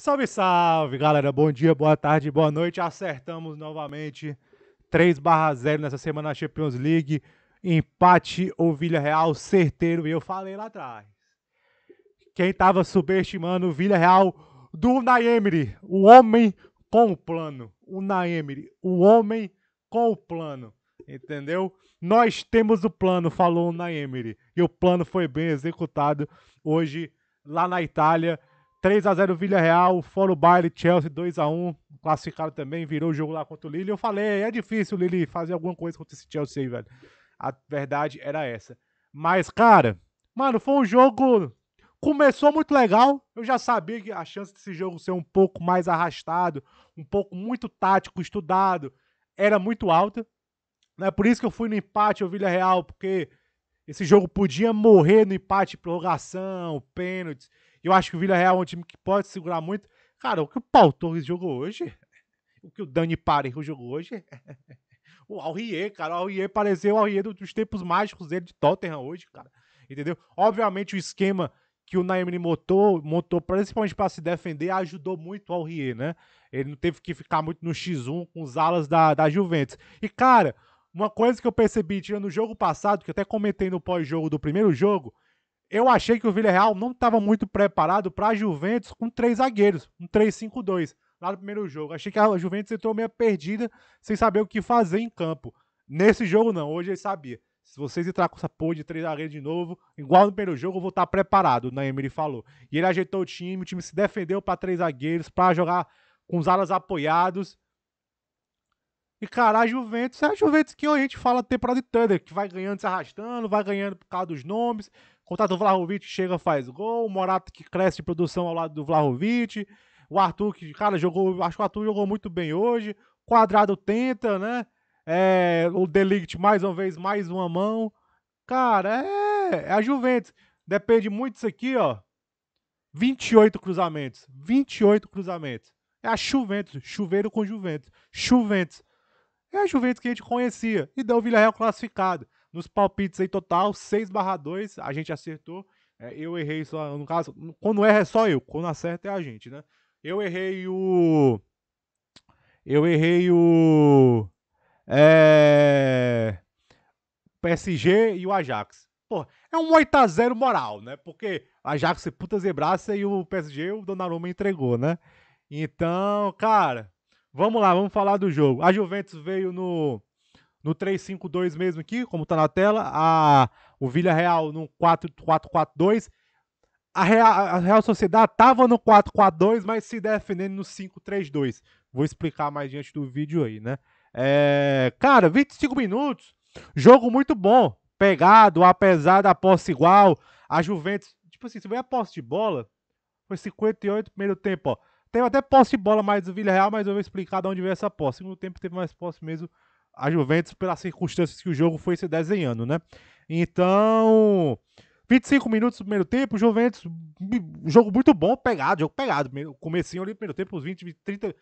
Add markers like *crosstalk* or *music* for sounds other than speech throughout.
Salve, salve, galera. Bom dia, boa tarde, boa noite. Acertamos novamente 3 0 nessa semana na Champions League. Empate ou Vila Real, certeiro. E eu falei lá atrás. Quem estava subestimando o Vila Real do Naemiri, o homem com o plano. O Naemiri, o homem com o plano. Entendeu? Nós temos o plano, falou o Naemiri. E o plano foi bem executado hoje lá na Itália 3x0 Vila Real, fora o baile, Chelsea 2x1, classificado também, virou o jogo lá contra o Lille. Eu falei, é difícil, Lille, fazer alguma coisa contra esse Chelsea aí, velho. A verdade era essa. Mas, cara, mano, foi um jogo. Começou muito legal. Eu já sabia que a chance desse jogo ser um pouco mais arrastado, um pouco muito tático, estudado, era muito alta. Né? Por isso que eu fui no empate ao Vila Real, porque esse jogo podia morrer no empate, prorrogação, pênaltis. Eu acho que o Villarreal é um time que pode segurar muito. Cara, o que o Paulo Torres jogou hoje, *laughs* o que o Dani Parejo jogou hoje, *laughs* o Aurier, cara, o Aurier pareceu o Aurier dos tempos mágicos dele de Tottenham hoje, cara. Entendeu? Obviamente o esquema que o Naemi montou, montou principalmente para se defender, ajudou muito o Rie, né? Ele não teve que ficar muito no X1 com os alas da, da Juventus. E, cara, uma coisa que eu percebi, tirando o jogo passado, que eu até comentei no pós-jogo do primeiro jogo, eu achei que o Villarreal não estava muito preparado para a Juventus com três zagueiros, um 3-5-2 lá no primeiro jogo. Achei que a Juventus entrou meio perdida, sem saber o que fazer em campo. Nesse jogo não, hoje ele sabia. Se vocês entrar com essa porra de três zagueiros de novo, igual no primeiro jogo, eu vou estar preparado, o Naemiri falou. E ele ajeitou o time, o time se defendeu para três zagueiros, para jogar com os alas apoiados. E, cara, a Juventus é a Juventus que a gente fala temporada de Thunder, que vai ganhando, se arrastando, vai ganhando por causa dos nomes, Contrata o Vlahovic, chega, faz gol. O Morato que cresce de produção ao lado do Vlahovic. O Arthur que, cara, jogou. Acho que o Arthur jogou muito bem hoje. Quadrado tenta, né? É, o Delict mais uma vez, mais uma mão. Cara, é, é a Juventus. Depende muito disso aqui, ó. 28 cruzamentos. 28 cruzamentos. É a Juventus. Chuveiro com Juventus. Juventus. É a Juventus que a gente conhecia. E deu o Villarreal classificado. Nos palpites aí, total, 6 barra 2, a gente acertou. É, eu errei só, no caso, quando erra é só eu, quando acerta é a gente, né? Eu errei o. Eu errei o. É. PSG e o Ajax. Pô, é um 8x0 moral, né? Porque o Ajax é puta zebraça e o PSG, o Donnarumma entregou, né? Então, cara, vamos lá, vamos falar do jogo. A Juventus veio no no 3-5-2 mesmo aqui, como está na tela, a, o Villarreal no 4-4-2. A Real, a Real Sociedade estava no 4-4-2, mas se defendendo no 5-3-2. Vou explicar mais diante do vídeo aí, né? É, cara, 25 minutos, jogo muito bom, pegado, apesar da posse igual, a Juventus, tipo assim, se vê a posse de bola, foi 58 primeiro tempo, ó. Teve até posse de bola mais do Villarreal, mas eu vou explicar de onde veio essa posse. Segundo tempo teve mais posse mesmo a Juventus pelas circunstâncias que o jogo foi se desenhando, né? Então, 25 minutos do primeiro tempo, Juventus, hum, jogo muito bom, pegado, jogo pegado. Comecinho ali, primeiro tempo, uns 20, 30,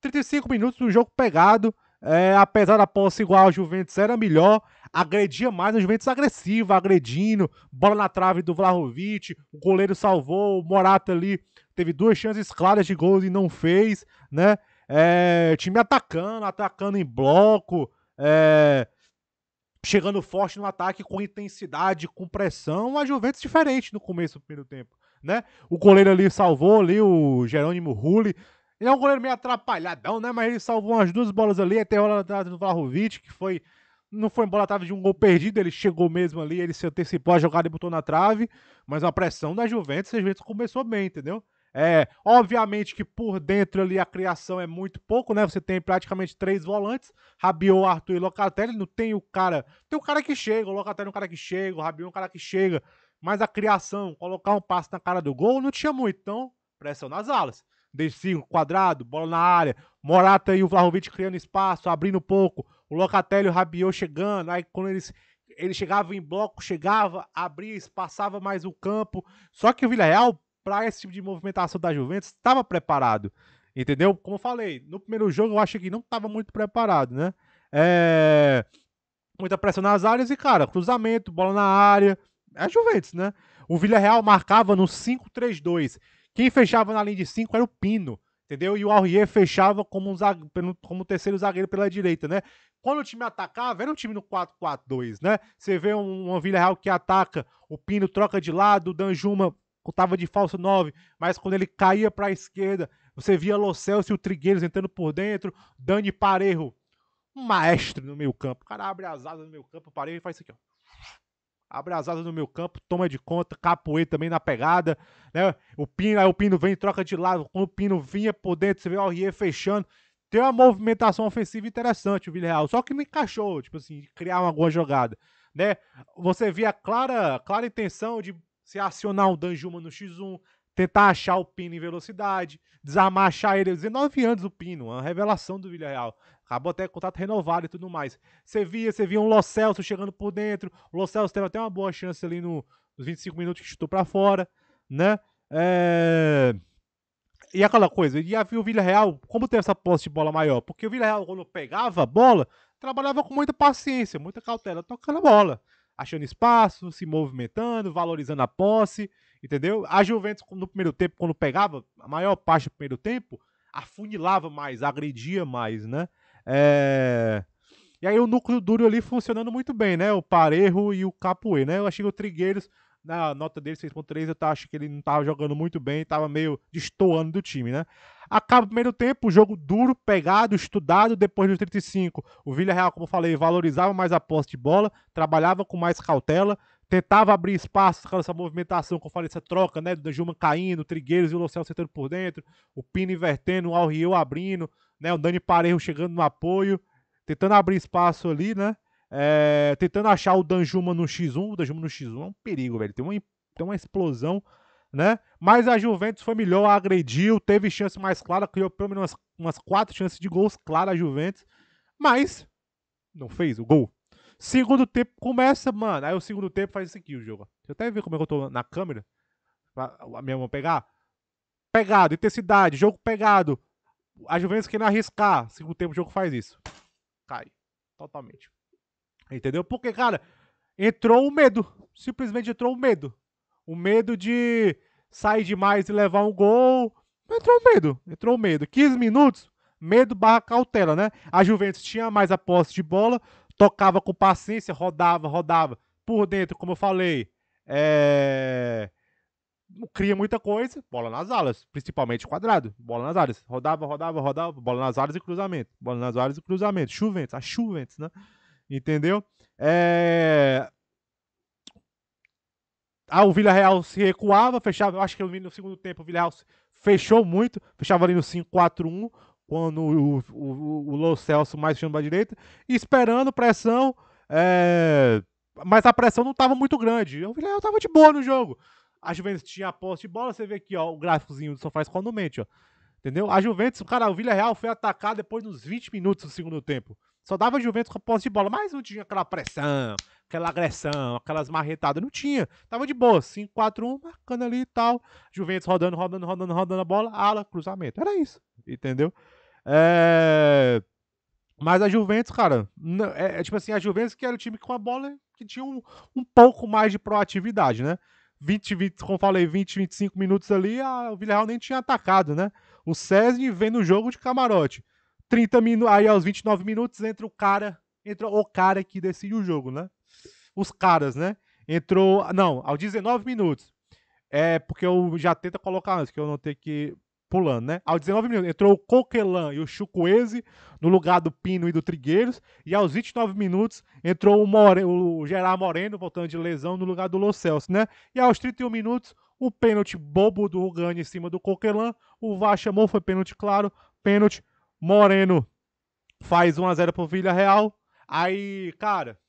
35 minutos do jogo pegado. É, apesar da posse igual, a Juventus era melhor, agredia mais, a Juventus agressiva, agredindo, bola na trave do Vlahovic, o goleiro salvou, o Morata ali teve duas chances claras de gols e não fez, né? É, time atacando, atacando em bloco, é, chegando forte no ataque, com intensidade, com pressão, a Juventus diferente no começo do primeiro tempo, né? O goleiro ali salvou ali o Jerônimo Rulli, ele é um goleiro meio atrapalhadão, né? Mas ele salvou umas duas bolas ali, até a atrás do Vlahovic, que foi não foi bola tava de um gol perdido, ele chegou mesmo ali, ele se antecipou a jogada e botou na trave, mas a pressão da Juventus, a Juventus começou bem, entendeu? É, obviamente que por dentro ali a criação é muito pouco, né? Você tem praticamente três volantes, Rabiot, Arthur e Locatelli, não tem o cara, tem o cara que chega, o Locatelli é um cara que chega, o Rabiot é um cara que chega, mas a criação, colocar um passe na cara do gol, não tinha muito, então pressão nas alas. Descigo, quadrado, bola na área, Morata e o Vlahovic criando espaço, abrindo um pouco, o Locatelli e o Rabiot chegando, aí quando eles ele chegava em bloco, chegava, abria, espaçava mais o campo. Só que o Villarreal para esse tipo de movimentação da Juventus estava preparado. Entendeu? Como eu falei, no primeiro jogo eu acho que não estava muito preparado, né? É... Muita pressão nas áreas e, cara, cruzamento, bola na área. É Juventus, né? O Villarreal marcava no 5-3-2. Quem fechava na linha de 5 era o Pino, entendeu? E o Aurier fechava como, um como terceiro zagueiro pela direita, né? Quando o time atacava, era um time no 4-4-2, né? Você vê um, Vila Villarreal que ataca, o Pino troca de lado, o Danjuma tava de falso 9, mas quando ele caía para a esquerda, você via Lo e o Trigueiros entrando por dentro, Dani Parejo, um maestro no meio campo. O cara abre as asas no meio campo, o Parejo e faz isso aqui, ó. Abre as asas no meio campo, toma de conta, Capoeira também na pegada, né? O Pino, aí o Pino vem, troca de lado, quando o Pino vinha por dentro, você vê o Rie fechando. Tem uma movimentação ofensiva interessante o Villarreal, só que não encaixou, tipo assim, criar uma boa jogada, né? Você via clara, clara intenção de se acionar o Danjuma no X1, tentar achar o Pino em velocidade, desarmar, achar ele. 19 anos o Pino, uma revelação do Villarreal. Acabou até contrato renovado e tudo mais. Você via, você via um Lo Celso chegando por dentro. O Lo Celso teve até uma boa chance ali no, nos 25 minutos que chutou para fora, né? É... E aquela coisa, e havia o Villarreal, como teve essa posse de bola maior? Porque o Villarreal, quando pegava a bola, trabalhava com muita paciência, muita cautela, tocando a bola achando espaço, se movimentando, valorizando a posse, entendeu? A Juventus, no primeiro tempo, quando pegava a maior parte do primeiro tempo, afunilava mais, agredia mais, né? É... E aí o núcleo duro ali funcionando muito bem, né? O Parejo e o Capoe, né? Eu achei que o Trigueiros na nota dele, 6.3, eu acho que ele não estava jogando muito bem, estava meio destoando do time, né? Acaba o primeiro tempo, jogo duro, pegado, estudado, depois dos 35. O Villarreal, como eu falei, valorizava mais a posse de bola, trabalhava com mais cautela, tentava abrir espaço com essa movimentação, como eu falei, essa troca, né? Do Gilman caindo, Trigueiros e o Locel sentando por dentro, o Pino invertendo, o rio abrindo, né? O Dani Parejo chegando no apoio, tentando abrir espaço ali, né? É, tentando achar o Danjuma no X1. O Danjuma no X1 é um perigo, velho. Tem uma, tem uma explosão, né? Mas a Juventus foi melhor, agrediu, teve chance mais clara, criou pelo menos umas, umas quatro chances de gols claras a Juventus. Mas não fez o gol. Segundo tempo começa, mano. Aí o segundo tempo faz isso aqui, o jogo. Deixa eu até ver como é que eu tô na câmera. Pra a minha mão pegar. Pegado, intensidade, jogo pegado. A Juventus querendo arriscar. Segundo tempo o jogo faz isso. Cai. Totalmente. Entendeu? Porque, cara, entrou o medo. Simplesmente entrou o medo. O medo de sair demais e levar um gol. Entrou o medo. Entrou o medo. 15 minutos, medo barra cautela, né? A Juventus tinha mais a posse de bola, tocava com paciência, rodava, rodava. Por dentro, como eu falei, é... cria muita coisa, bola nas alas, principalmente quadrado, bola nas alas Rodava, rodava, rodava, bola nas alas e cruzamento. Bola nas alas e cruzamento. Juventus, a Juventus, né? entendeu? É... Ah, o Villarreal se recuava, fechava, eu acho que no segundo tempo o Villarreal fechou muito, fechava ali no 5-4-1, quando o, o, o Lo Celso mais fechando para a direita, esperando pressão, é... mas a pressão não estava muito grande, o Villarreal estava de boa no jogo. A Juventus tinha a posse de bola, você vê aqui, ó, o gráficozinho do faz quando Mente, ó. Entendeu? A Juventus, cara, o Villarreal foi atacar depois dos 20 minutos do segundo tempo. Só dava Juventus com a posse de bola, mas não tinha aquela pressão, aquela agressão, aquelas marretadas, não tinha. Tava de boa, 5-4-1, marcando ali e tal. Juventus rodando, rodando, rodando, rodando a bola, ala, cruzamento. Era isso, entendeu? É... Mas a Juventus, cara, é, é, tipo assim, a Juventus que era o time com a bola que tinha um, um pouco mais de proatividade, né? 20, 20, como falei, 20, 25 minutos ali, a, o Villarreal nem tinha atacado, né? O César vem no jogo de camarote. 30 minutos, aí aos 29 minutos entra o cara, entra o cara que decide o jogo, né? Os caras, né? Entrou, não, aos 19 minutos. É porque eu já tento colocar antes, que eu não tenho que pulando, né? Aos 19 minutos entrou o Coquelan e o Chucoese no lugar do Pino e do Trigueiros, e aos 29 minutos entrou o, Moreno, o Gerard Moreno voltando de lesão no lugar do Lo Celso, né? E aos 31 minutos o pênalti bobo do Rugani em cima do Coquelan, o VAR chamou, foi pênalti claro, pênalti, Moreno faz 1x0 pro Vila Real. Aí, cara,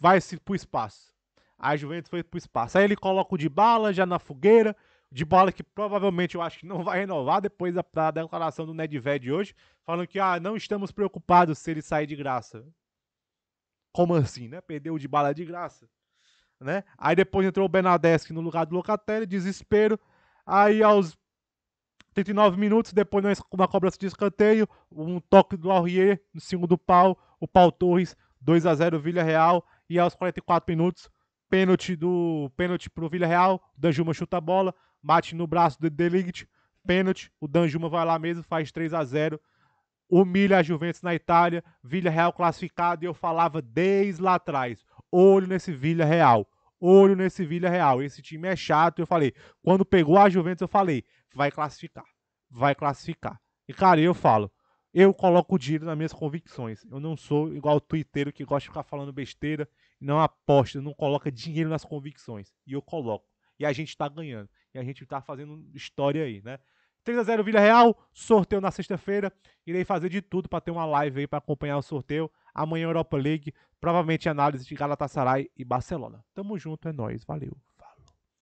vai-se pro espaço. A Juventus foi pro espaço. Aí ele coloca o de bala já na fogueira. De bala que provavelmente eu acho que não vai renovar depois da, da declaração do Nedved hoje, falando que ah, não estamos preocupados se ele sair de graça. Como assim, né? Perdeu o de bala de graça, né? Aí depois entrou o Benadeschi no lugar do Locatelli, desespero. Aí aos 39 minutos, depois uma cobrança de escanteio, um toque do Aurier no segundo pau, o Pau Torres, 2 a 0 Vila Real, e aos 44 minutos, pênalti do pênalti pro Vila Real, Danjuma chuta a bola, bate no braço do Delict, pênalti, o Danjuma vai lá mesmo, faz 3 a 0 humilha a Juventus na Itália, Vila Real classificado, e eu falava desde lá atrás, olho nesse Vila Real, olho nesse Vila Real, esse time é chato, eu falei, quando pegou a Juventus eu falei, vai classificar. Vai classificar. E, cara, eu falo, eu coloco o dinheiro nas minhas convicções. Eu não sou igual o twitteiro que gosta de ficar falando besteira, não aposta, não coloca dinheiro nas convicções. E eu coloco. E a gente tá ganhando. E a gente tá fazendo história aí, né? 3x0 Vila Real, sorteio na sexta-feira. Irei fazer de tudo para ter uma live aí para acompanhar o sorteio. Amanhã Europa League, provavelmente análise de Galatasaray e Barcelona. Tamo junto, é nóis, valeu.